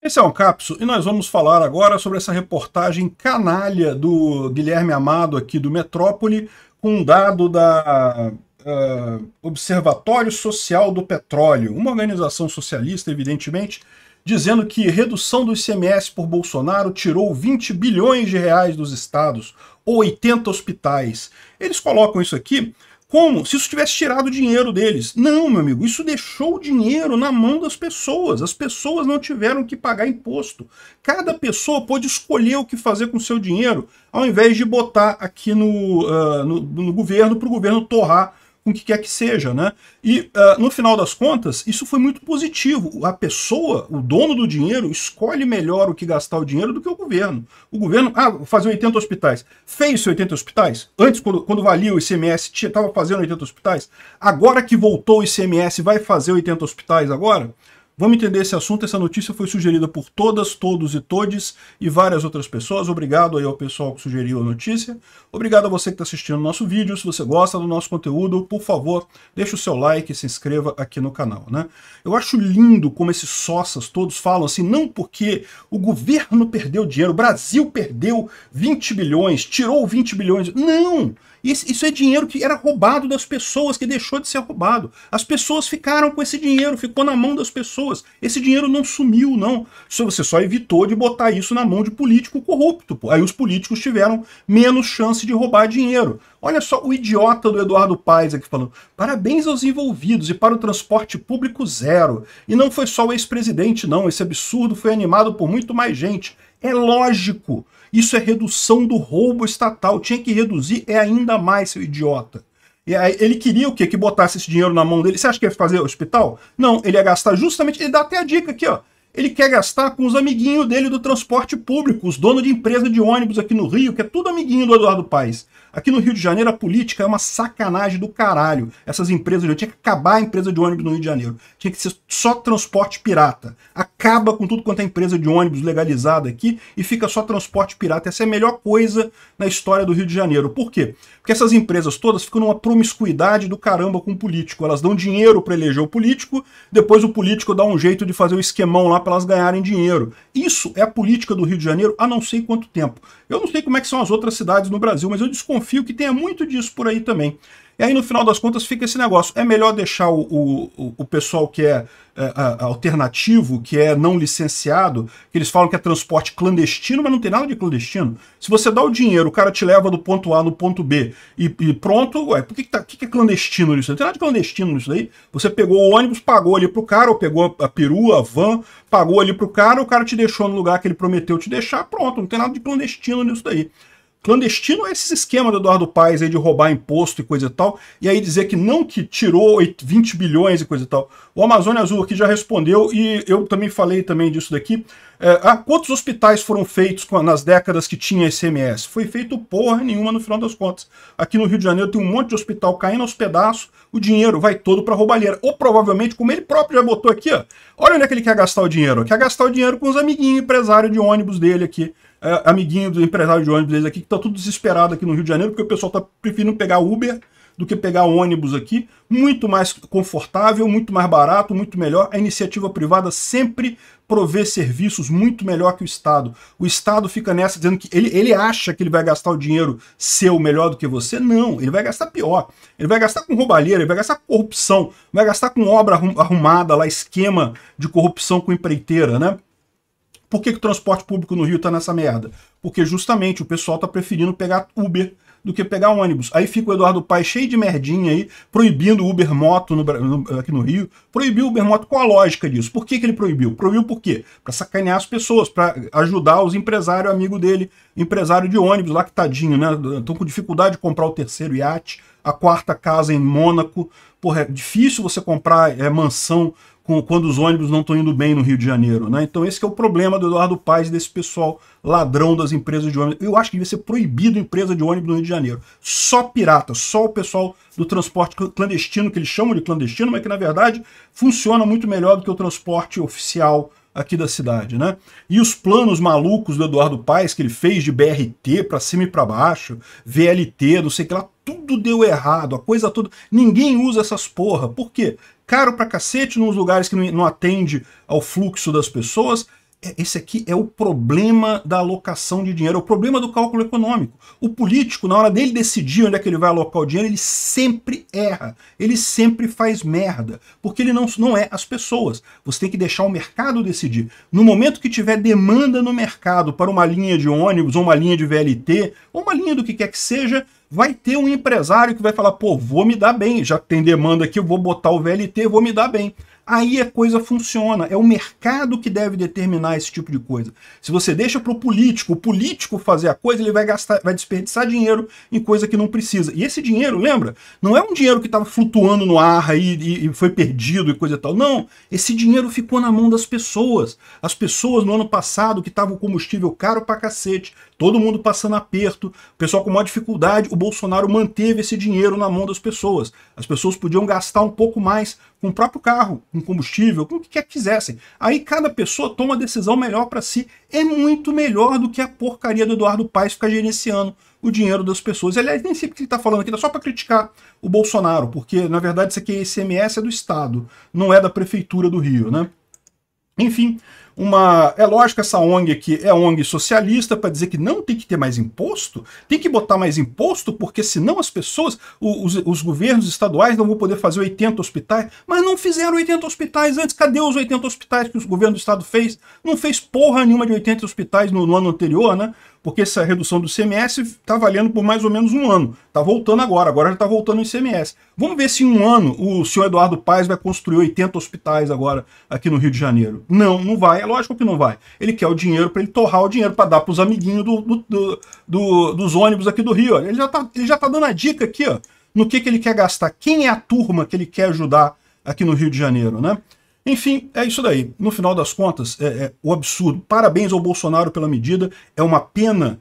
Esse é o Capso e nós vamos falar agora sobre essa reportagem canalha do Guilherme Amado aqui do Metrópole com um dado da uh, Observatório Social do Petróleo, uma organização socialista, evidentemente, dizendo que redução do ICMS por Bolsonaro tirou 20 bilhões de reais dos estados ou 80 hospitais. Eles colocam isso aqui como? Se isso tivesse tirado o dinheiro deles. Não, meu amigo, isso deixou o dinheiro na mão das pessoas. As pessoas não tiveram que pagar imposto. Cada pessoa pôde escolher o que fazer com o seu dinheiro, ao invés de botar aqui no, uh, no, no governo, para o governo torrar com o que quer que seja, né? E uh, no final das contas, isso foi muito positivo. A pessoa, o dono do dinheiro, escolhe melhor o que gastar o dinheiro do que o governo. O governo, ah, fazer 80 hospitais. Fez 80 hospitais? Antes, quando, quando valia o ICMS, estava fazendo 80 hospitais? Agora que voltou o ICMS, vai fazer 80 hospitais agora? Vamos entender esse assunto. Essa notícia foi sugerida por todas, todos e todes e várias outras pessoas. Obrigado aí ao pessoal que sugeriu a notícia. Obrigado a você que está assistindo o nosso vídeo. Se você gosta do nosso conteúdo, por favor, deixe o seu like e se inscreva aqui no canal. Né? Eu acho lindo como esses sócios todos falam assim, não porque o governo perdeu dinheiro, o Brasil perdeu 20 bilhões, tirou 20 bilhões. Não! Isso é dinheiro que era roubado das pessoas, que deixou de ser roubado. As pessoas ficaram com esse dinheiro, ficou na mão das pessoas. Esse dinheiro não sumiu, não. Você só evitou de botar isso na mão de político corrupto. Aí os políticos tiveram menos chance de roubar dinheiro. Olha só o idiota do Eduardo Paes aqui falando. Parabéns aos envolvidos e para o transporte público zero. E não foi só o ex-presidente, não. Esse absurdo foi animado por muito mais gente. É lógico. Isso é redução do roubo estatal. Tinha que reduzir é ainda mais, seu idiota. Ele queria o quê? Que botasse esse dinheiro na mão dele. Você acha que ia fazer hospital? Não, ele ia gastar justamente. Ele dá até a dica aqui, ó. Ele quer gastar com os amiguinhos dele do transporte público, os donos de empresa de ônibus aqui no Rio, que é tudo amiguinho do Eduardo Paes. Aqui no Rio de Janeiro, a política é uma sacanagem do caralho. Essas empresas, eu tinha que acabar a empresa de ônibus no Rio de Janeiro. Tinha que ser só transporte pirata. Acaba com tudo quanto é empresa de ônibus legalizada aqui e fica só transporte pirata. Essa é a melhor coisa na história do Rio de Janeiro. Por quê? Porque essas empresas todas ficam numa promiscuidade do caramba com o político. Elas dão dinheiro para eleger o político, depois o político dá um jeito de fazer o um esquemão lá para elas ganharem dinheiro. Isso é a política do Rio de Janeiro há não sei quanto tempo. Eu não sei como é que são as outras cidades no Brasil, mas eu desconfio desafio que tenha muito disso por aí também. E aí, no final das contas, fica esse negócio. É melhor deixar o, o, o pessoal que é, é, é, alternativo, que é não licenciado, que eles falam que é transporte clandestino, mas não tem nada de clandestino. Se você dá o dinheiro, o cara te leva do ponto A no ponto B e, e pronto, ué, por que, que, tá, que, que é clandestino nisso? Não tem nada de clandestino nisso daí. Você pegou o ônibus, pagou ali pro cara, ou pegou a perua, a van, pagou ali pro cara, o cara te deixou no lugar que ele prometeu te deixar, pronto, não tem nada de clandestino nisso daí. Clandestino é esse esquema do Eduardo Paes aí de roubar imposto e coisa e tal, e aí dizer que não que tirou 20 bilhões e coisa e tal. O Amazônia Azul aqui já respondeu, e eu também falei também disso daqui. É, ah, quantos hospitais foram feitos nas décadas que tinha ICMS? Foi feito porra nenhuma no final das contas. Aqui no Rio de Janeiro tem um monte de hospital caindo aos pedaços, o dinheiro vai todo para roubalheira. Ou provavelmente, como ele próprio já botou aqui, ó, olha onde é que ele quer gastar o dinheiro. Quer gastar o dinheiro com os amiguinhos empresário de ônibus dele aqui é, amiguinho do empresário de ônibus aqui, que tá tudo desesperado aqui no Rio de Janeiro, porque o pessoal está preferindo pegar Uber do que pegar ônibus aqui, muito mais confortável, muito mais barato, muito melhor. A iniciativa privada sempre provê serviços muito melhor que o Estado. O Estado fica nessa dizendo que ele, ele acha que ele vai gastar o dinheiro seu melhor do que você. Não, ele vai gastar pior. Ele vai gastar com roubalheira, ele vai gastar com corrupção, vai gastar com obra arrumada lá, esquema de corrupção com empreiteira, né? Por que, que o transporte público no Rio está nessa merda? Porque justamente o pessoal está preferindo pegar Uber do que pegar ônibus. Aí fica o Eduardo Paes cheio de merdinha aí, proibindo Uber Moto no, no, aqui no Rio. Proibiu Uber Moto com a lógica disso. Por que, que ele proibiu? Proibiu por quê? Para sacanear as pessoas, para ajudar os empresários, amigo dele, empresário de ônibus lá que tadinho, né? Estão com dificuldade de comprar o terceiro iate a quarta casa em Mônaco. Porra, é difícil você comprar é, mansão com, quando os ônibus não estão indo bem no Rio de Janeiro. Né? Então esse é o problema do Eduardo Paes e desse pessoal ladrão das empresas de ônibus. Eu acho que devia ser proibido empresa de ônibus no Rio de Janeiro. Só pirata, só o pessoal do transporte clandestino, que eles chamam de clandestino, mas que na verdade funciona muito melhor do que o transporte oficial aqui da cidade, né? E os planos malucos do Eduardo Paes que ele fez de BRT para cima e para baixo, VLT, não sei o que lá, tudo deu errado, a coisa toda. Ninguém usa essas porra. Por quê? Caro pra cacete nos lugares que não atende ao fluxo das pessoas, é, esse aqui é o problema da alocação de dinheiro, é o problema do cálculo econômico. O político, na hora dele decidir onde é que ele vai alocar o dinheiro, ele sempre erra, ele sempre faz merda, porque ele não, não é as pessoas. Você tem que deixar o mercado decidir. No momento que tiver demanda no mercado para uma linha de ônibus, ou uma linha de VLT, ou uma linha do que quer que seja, vai ter um empresário que vai falar, pô, vou me dar bem, já tem demanda aqui, eu vou botar o VLT, vou me dar bem aí a coisa funciona. É o mercado que deve determinar esse tipo de coisa. Se você deixa para o político, o político fazer a coisa, ele vai gastar, vai desperdiçar dinheiro em coisa que não precisa. E esse dinheiro, lembra? Não é um dinheiro que estava flutuando no ar aí e, e, foi perdido e coisa e tal. Não. Esse dinheiro ficou na mão das pessoas. As pessoas no ano passado que estavam combustível caro para cacete, todo mundo passando aperto, o pessoal com maior dificuldade, o Bolsonaro manteve esse dinheiro na mão das pessoas. As pessoas podiam gastar um pouco mais com o próprio carro, com combustível, com o que quer que quisessem. Aí cada pessoa toma a decisão melhor para si. É muito melhor do que a porcaria do Eduardo Paes ficar gerenciando o dinheiro das pessoas. aliás, nem sempre que ele está falando aqui, dá tá só para criticar o Bolsonaro, porque, na verdade, isso aqui é ICMS, é do Estado, não é da Prefeitura do Rio, né? Enfim, uma. É lógico essa ONG aqui é ONG socialista para dizer que não tem que ter mais imposto, tem que botar mais imposto, porque senão as pessoas, os, os governos estaduais não vão poder fazer 80 hospitais, mas não fizeram 80 hospitais antes. Cadê os 80 hospitais que o governo do estado fez? Não fez porra nenhuma de 80 hospitais no, no ano anterior, né? Porque essa redução do CMS está valendo por mais ou menos um ano. Está voltando agora, agora já está voltando em CMS. Vamos ver se em um ano o senhor Eduardo Paes vai construir 80 hospitais agora aqui no Rio de Janeiro. Não, não vai lógico que não vai. Ele quer o dinheiro para ele torrar o dinheiro para dar para os amiguinhos do, do, do, do, dos ônibus aqui do Rio. Ele já, tá, ele já tá dando a dica aqui, ó, no que, que ele quer gastar, quem é a turma que ele quer ajudar aqui no Rio de Janeiro, né? Enfim, é isso daí. No final das contas, é, é, o absurdo. Parabéns ao Bolsonaro pela medida. É uma pena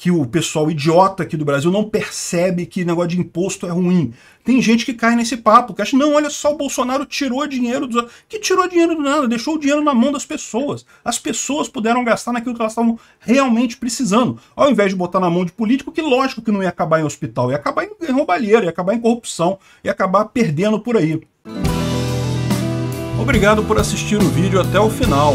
que o pessoal idiota aqui do Brasil não percebe que negócio de imposto é ruim. Tem gente que cai nesse papo, que acha, não, olha só, o Bolsonaro tirou dinheiro dos. Que tirou dinheiro do nada, deixou o dinheiro na mão das pessoas. As pessoas puderam gastar naquilo que elas estavam realmente precisando. Ao invés de botar na mão de político, que lógico que não ia acabar em hospital, ia acabar em roubalheira, ia acabar em corrupção, ia acabar perdendo por aí. Obrigado por assistir o vídeo até o final.